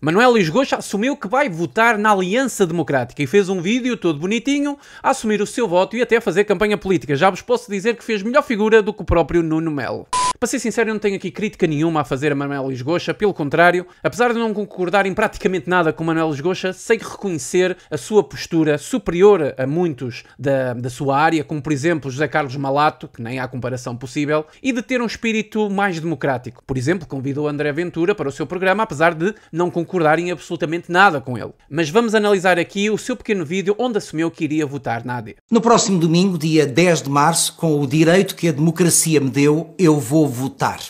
Manuel Lisgocha assumiu que vai votar na Aliança Democrática e fez um vídeo todo bonitinho a assumir o seu voto e até fazer campanha política. Já vos posso dizer que fez melhor figura do que o próprio Nuno Melo. Para ser sincero, eu não tenho aqui crítica nenhuma a fazer a Manuel Lisgocha, pelo contrário, apesar de não concordar em praticamente nada com Manuel Lisgocha, sei reconhecer a sua postura superior a muitos da, da sua área, como por exemplo José Carlos Malato, que nem há comparação possível, e de ter um espírito mais democrático. Por exemplo, convidou André Ventura para o seu programa, apesar de não concordar em absolutamente nada com ele. Mas vamos analisar aqui o seu pequeno vídeo onde assumiu que iria votar na AD. No próximo domingo, dia 10 de março, com o direito que a democracia me deu, eu vou vou votar.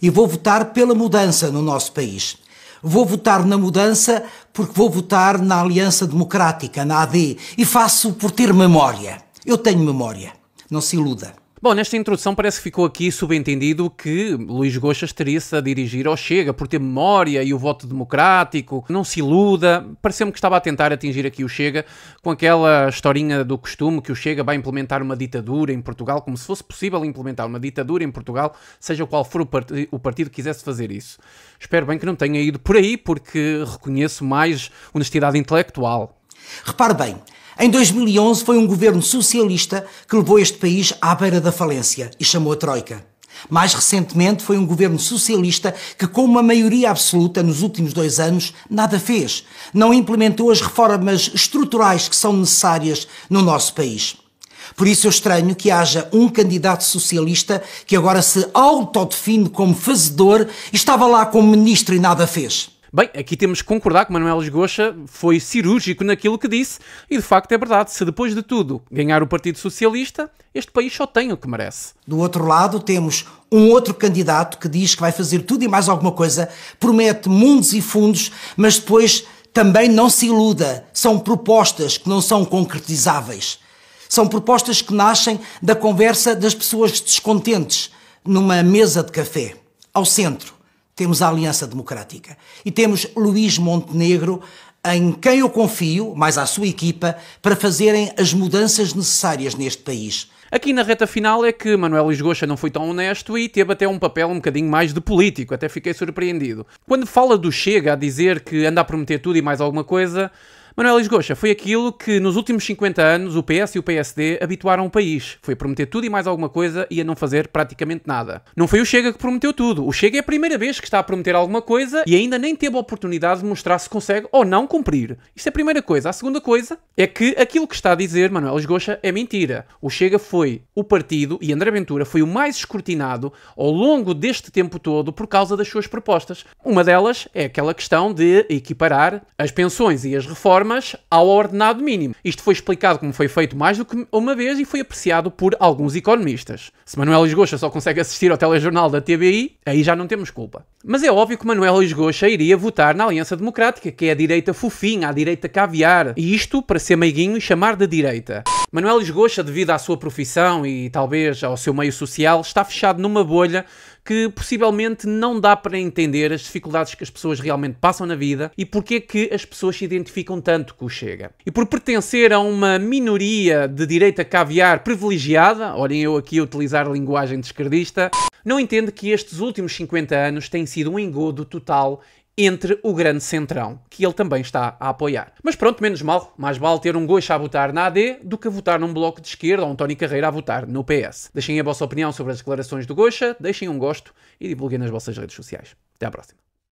E vou votar pela mudança no nosso país. Vou votar na mudança porque vou votar na Aliança Democrática, na AD, e faço por ter memória. Eu tenho memória. Não se iluda. Bom, nesta introdução parece que ficou aqui subentendido que Luís Goxa estaria-se a dirigir ao Chega por ter memória e o voto democrático, não se iluda. Pareceu-me que estava a tentar atingir aqui o Chega com aquela historinha do costume que o Chega vai implementar uma ditadura em Portugal, como se fosse possível implementar uma ditadura em Portugal, seja qual for o, part o partido que quisesse fazer isso. Espero bem que não tenha ido por aí, porque reconheço mais honestidade intelectual. Repare bem, em 2011 foi um governo socialista que levou este país à beira da falência e chamou a Troika. Mais recentemente foi um governo socialista que, com uma maioria absoluta nos últimos dois anos, nada fez. Não implementou as reformas estruturais que são necessárias no nosso país. Por isso eu estranho que haja um candidato socialista que agora se autodefine como fazedor e estava lá como ministro e nada fez. Bem, aqui temos que concordar que Manuel Esgocha foi cirúrgico naquilo que disse, e de facto é verdade. Se depois de tudo ganhar o Partido Socialista, este país só tem o que merece. Do outro lado, temos um outro candidato que diz que vai fazer tudo e mais alguma coisa, promete mundos e fundos, mas depois também não se iluda. São propostas que não são concretizáveis. São propostas que nascem da conversa das pessoas descontentes numa mesa de café, ao centro temos a Aliança Democrática e temos Luís Montenegro, em quem eu confio, mais à sua equipa, para fazerem as mudanças necessárias neste país. Aqui na reta final é que Manuel Luís não foi tão honesto e teve até um papel um bocadinho mais de político, até fiquei surpreendido. Quando fala do Chega a dizer que anda a prometer tudo e mais alguma coisa, Manuel Isgocha foi aquilo que nos últimos 50 anos o PS e o PSD habituaram o país. Foi prometer tudo e mais alguma coisa e a não fazer praticamente nada. Não foi o Chega que prometeu tudo. O Chega é a primeira vez que está a prometer alguma coisa e ainda nem teve a oportunidade de mostrar se consegue ou não cumprir. Isto é a primeira coisa. A segunda coisa é que aquilo que está a dizer Manuel Isgocha é mentira. O Chega foi o partido e André Ventura foi o mais escrutinado ao longo deste tempo todo por causa das suas propostas. Uma delas é aquela questão de equiparar as pensões e as reformas ao ordenado mínimo. Isto foi explicado como foi feito mais do que uma vez e foi apreciado por alguns economistas. Se Manuel Lisgocha só consegue assistir ao telejornal da TBI, aí já não temos culpa. Mas é óbvio que Manuel Lisgocha iria votar na Aliança Democrática, que é a direita fofinha, a direita caviar, e isto para ser meiguinho e chamar de direita. Manuel Esgocha, devido à sua profissão e talvez ao seu meio social, está fechado numa bolha que possivelmente não dá para entender as dificuldades que as pessoas realmente passam na vida e porque é que as pessoas se identificam tanto com o Chega. E por pertencer a uma minoria de direita caviar privilegiada, olhem eu aqui a utilizar linguagem de esquerdista, não entende que estes últimos 50 anos têm sido um engodo total entre o grande centrão, que ele também está a apoiar. Mas pronto, menos mal. Mais vale ter um gosto a votar na AD do que a votar num bloco de esquerda ou um Tony Carreira a votar no PS. Deixem a vossa opinião sobre as declarações do Gocha, deixem um gosto e divulguem nas vossas redes sociais. Até à próxima.